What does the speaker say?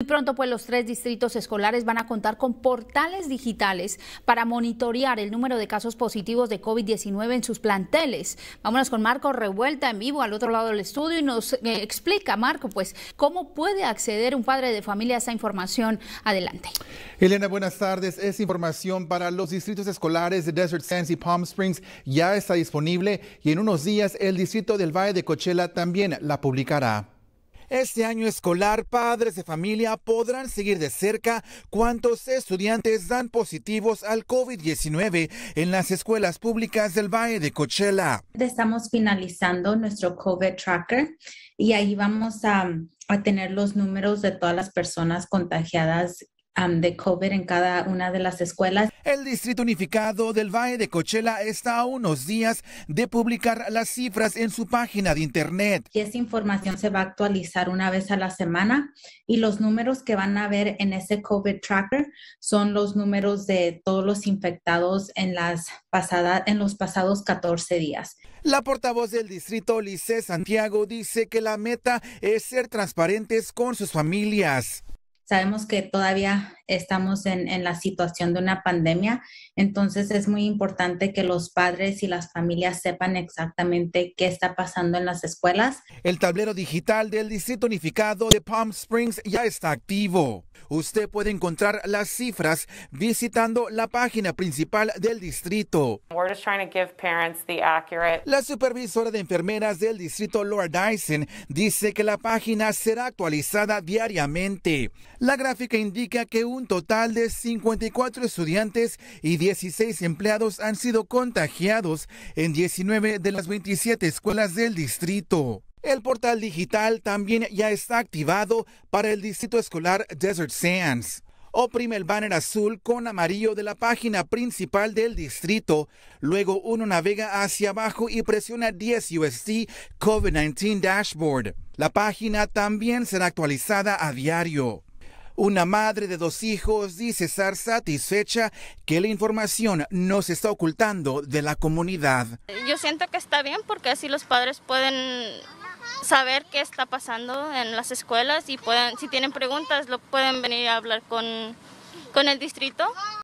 Muy pronto, pues los tres distritos escolares van a contar con portales digitales para monitorear el número de casos positivos de COVID-19 en sus planteles. Vámonos con Marco Revuelta en vivo al otro lado del estudio y nos eh, explica, Marco, pues cómo puede acceder un padre de familia a esa información. Adelante. Elena, buenas tardes. Esa información para los distritos escolares de Desert Sands y Palm Springs. Ya está disponible y en unos días el distrito del Valle de Coachella también la publicará. Este año escolar, padres de familia podrán seguir de cerca cuántos estudiantes dan positivos al COVID-19 en las escuelas públicas del Valle de Coachella. Estamos finalizando nuestro COVID tracker y ahí vamos a, tener los números de todas las personas contagiadas de COVID en cada una de las escuelas. El Distrito Unificado del Valle de Cochela está a unos días de publicar las cifras en su página de Internet. Y Esa información se va a actualizar una vez a la semana y los números que van a ver en ese COVID tracker son los números de todos los infectados en, las en los pasados 14 días. La portavoz del distrito, liceo Santiago, dice que la meta es ser transparentes con sus familias. Sabemos que todavía estamos en, la situación de una pandemia, entonces es muy importante que los padres y las familias sepan exactamente qué está pasando en las escuelas. El tablero digital del Distrito Unificado de Palm Springs ya está activo. Usted puede encontrar las cifras visitando la página principal del distrito. La supervisora de enfermeras del distrito, Lord Dyson, dice que la página será actualizada diariamente. La gráfica indica que un total de 54 estudiantes y 16 empleados han sido contagiados en 19 de las 27 escuelas del distrito. El portal digital también ya está activado para el distrito escolar Desert Sands. Oprime el banner azul con amarillo de la página principal del distrito. Luego uno navega hacia abajo y presiona 10 USD COVID-19 Dashboard. La página también será actualizada a diario. Una madre de dos hijos dice estar satisfecha que la información no se está ocultando de la comunidad. Yo siento que está bien porque así los padres pueden saber qué está pasando en las escuelas y si tienen preguntas lo pueden venir a hablar con, con el distrito.